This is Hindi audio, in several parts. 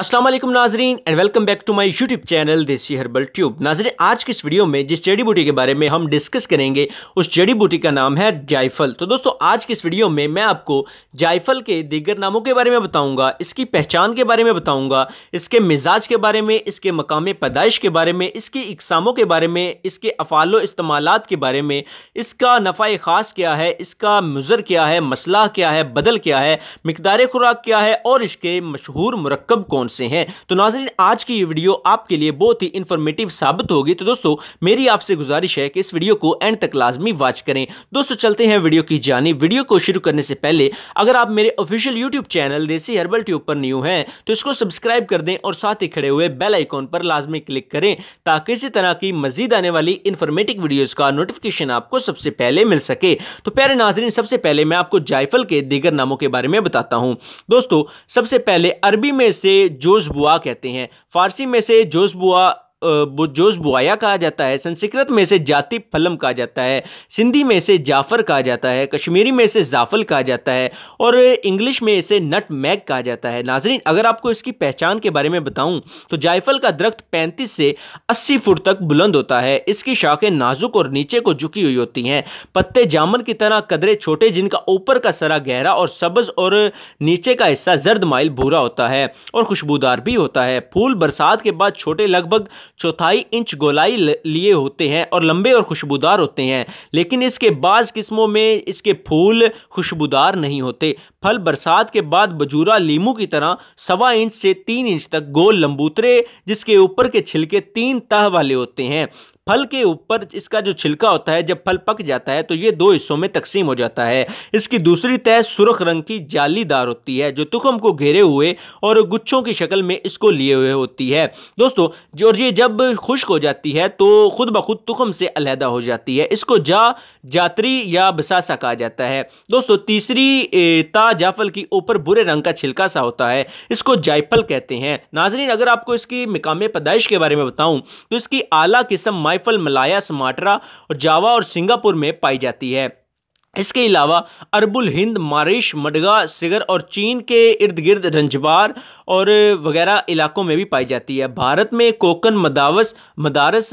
असलम नाजरीन and welcome back to my YouTube channel Desi herbal tube नाजरीन आज की इस वीडियो में जिस जड़ी बूटी के बारे में हम डिस्कस करेंगे उस जड़ी बूटी का नाम है जायफल तो दोस्तों आज की इस वीडियो में मैं आपको जायफल के दीगर नामों के बारे में बताऊंगा इसकी पहचान के बारे में बताऊंगा इसके मिजाज के बारे में इसके मकाम पैदाइश के बारे में इसकी इकसामों के बारे में इसके अफ़ाल इस्तेमाल के बारे में इसका नफ़ा ख़ास क्या है इसका मुज़र क्या है मसला क्या है बदल क्या है मकदार खुराक क्या है और इसके मशहूर मरकब कौन से हैं तो नाजरीन आज की ये वीडियो आपके लिए बहुत ही इन्फॉर्मेटिव साबित होगी तो दोस्तों मेरी आपसे गुजारिश है कि इस वीडियो को एंड तक लाजमी वॉच करें दोस्तों चलते हैं वीडियो की जानी वीडियो को शुरू करने से पहले अगर आप मेरे official YouTube channel Desi herbal tube पर न्यू हैं तो इसको सब्सक्राइब कर दें और साथ ही खड़े हुए बेल आइकॉन पर लाजमी क्लिक करें ताकि इसी तरह की मजीद आने वाली इन्फॉर्मेटिव वीडियोज़ का नोटिफिकेशन आपको सबसे पहले मिल सके तो प्यारे नाजरीन सबसे पहले मैं आपको जायफल के दीगर नामों के बारे में बताता हूँ दोस्तों सबसे पहले अरबी में से जोशबुआ कहते हैं फारसी में से जोशबुआ जोश बुआया कहा जाता है संस्कृत में से जाति फलम कहा जाता है सिंधी में से जाफर कहा जाता है कश्मीरी में से जाफल कहा जाता है और इंग्लिश में इसे नट मैग कहा जाता है नाजरीन अगर आपको इसकी पहचान के बारे में बताऊं तो जायफल का दरख्त 35 से 80 फुट तक बुलंद होता है इसकी शाखें नाजुक और नीचे को झुकी हुई होती हैं पत्ते जामन की तरह कदरे छोटे जिनका ऊपर का सरा गहरा और सब्ज और नीचे का हिस्सा जर्द माइल भूरा होता है और खुशबूदार भी होता है फूल बरसात के बाद छोटे लगभग चौथाई इंच गोलाई लिए होते हैं और लंबे और खुशबूदार होते हैं लेकिन इसके बाज़ किस्मों में इसके फूल खुशबूदार नहीं होते फल बरसात के बाद बजूरा लीमू की तरह सवा इंच से तीन इंच तक गोल लंबूतरे जिसके ऊपर के छिलके तीन तह वाले होते हैं फल के ऊपर इसका जो छिलका होता है जब फल पक जाता है तो ये दो हिस्सों में तकसीम हो जाता है इसकी दूसरी तह सुरख रंग की जालीदार होती है जो तुखम को घेरे हुए और गुच्छों की शक्ल में इसको लिए हुए होती है दोस्तों जो ये जब खुश्क हो जाती है तो खुद ब खुद तुखम से अलहदा हो जाती है इसको जा जात्री या बसासा कहा जाता है दोस्तों तीसरी ता छिलका जायफल की ऊपर बुरे रंग का छिलका सा होता है इसको जायफल कहते हैं नाजरीन अगर आपको इसकी मकाम पैदाइश के बारे में बताऊँ तो इसकी आला किस्म माइफल मलाया समाटरा और जावा और सिंगापुर में पाई जाती है इसके अलावा अरबुल हिंद मारिश मडगा सिगर और चीन के इर्द गिर्द रंजबार और वगैरह इलाकों में भी पाई जाती है भारत में कोकन मदावस मदारस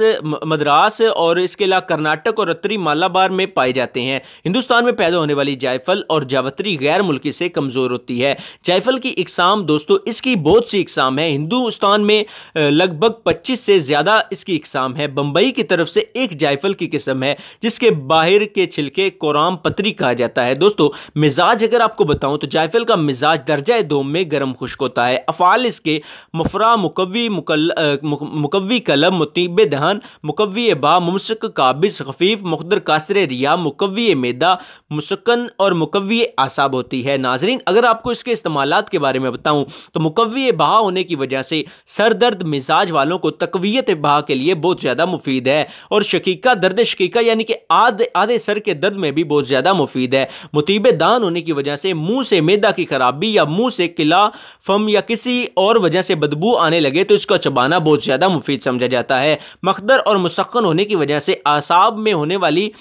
मद्रास और इसके अलावा कर्नाटक और उत्तरी मालाबार में पाए जाते हैं हिंदुस्तान में पैदा होने वाली जायफल और जावत्री गैर मुल्की से कमज़ोर होती है जायफल की इकसाम दोस्तों इसकी बहुत सी इकसाम है हिंदुस्तान में लगभग पच्चीस से ज़्यादा इसकी इकसाम है बम्बई की तरफ से एक जायफल की किस्म है जिसके बाहर के छिलके कोराम पत्री कहा जाता है दोस्तों मिजाज अगर आपको बताऊं तो जायफल का मिजाज दर्जा दोम में गर्म खुश्क होता है अफाल इसके मफरा मुकवी मुकवी कलम मुतीब दहन मुकवी बा मुमसक काबिज खफीफ मुखदर कासरे रिया मुकवी मैदा मुसकन और मुकवी आसाब होती है नाजरीन अगर आपको इसके इस्तेमाल के बारे में बताऊं तो मुकवी बहा होने की वजह से सर दर्द मिजाज वालों को तकवीत बहा के लिए बहुत ज़्यादा मुफीद है और शकीका दर्द शकीका यानी कि आधे आधे सर के दर्द में भी बहुत ज़्यादा ज़्यादा मुफीद है मुतीब दान होने की वजह से मुंह से मैदा की खराबी या मुंह से किला फम या किसी और वजह से बदबू आने लगे तो इसको चबाना बहुत ज़्यादा मुफीद समझा जाता है मखदर और मुसक्न होने की वजह से आसाब में होने वाली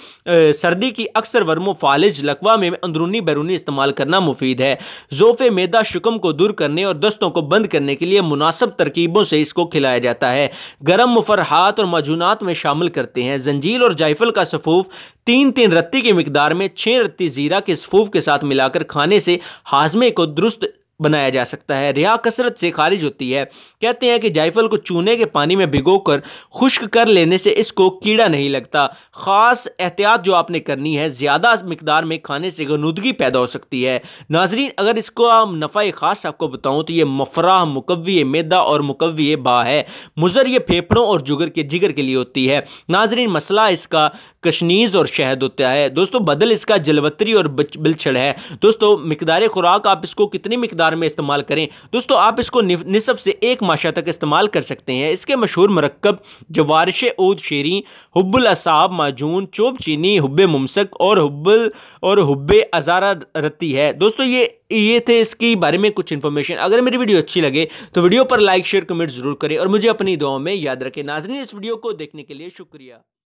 सर्दी की अक्सर वर्मो फालिज लकवा में अंदरूनी बैरूनी इस्तेमाल करना मुफीद है जोफे मैदा शिकम को दूर करने और दस्तों को बंद करने के लिए मुनासब तरकीबों से इसको खिलाया जाता है गर्म मुफरहात और मजूनात में शामिल करते हैं जंजील और जायफल का सफूफ तीन तीन रत्ती की मकदार में में छः रत्ती ज़ीरा के सफूफ के साथ मिलाकर खाने से हाजमे को दुरुस्त बनाया जा सकता है रिहा कसरत से खारिज होती है कहते हैं कि जायफल को चूने के पानी में भिगोकर खुश्क कर लेने से इसको कीड़ा नहीं लगता ख़ास एहतियात जो आपने करनी है ज़्यादा मकदार में खाने से गनूदगी पैदा हो सकती है नाजरीन अगर इसको आप नफ़ा ख़ास आपको बताऊँ तो ये मफराह मुकवी मैदा और मुकवी बा है मुजर ये फेफड़ों और जुगर के जिगर के लिए होती है नाजरीन मसला इसका कशनीज़ और शहद होता है दोस्तों बदल इसका जलवत्री और बिलछड़ है दोस्तों मकदार खुराक आप इसको कितनी मकदार में इस्तेमाल करें दोस्तों आप इसको निसफ से एक माशा तक इस्तेमाल कर सकते हैं इसके मशहूर मरकब जवारश ऊद शेरी हब्बुल असाब माजून चोप चीनी हुब मुमसक और हुब्बल और हब्ब अजारा रत्ती है दोस्तों ये ये थे इसके बारे में कुछ इन्फॉर्मेशन अगर मेरी वीडियो अच्छी लगे तो वीडियो पर लाइक शेयर कमेंट जरूर करें और मुझे अपनी दुआओं में याद रखें नाजरीन इस वीडियो को देखने के लिए शुक्रिया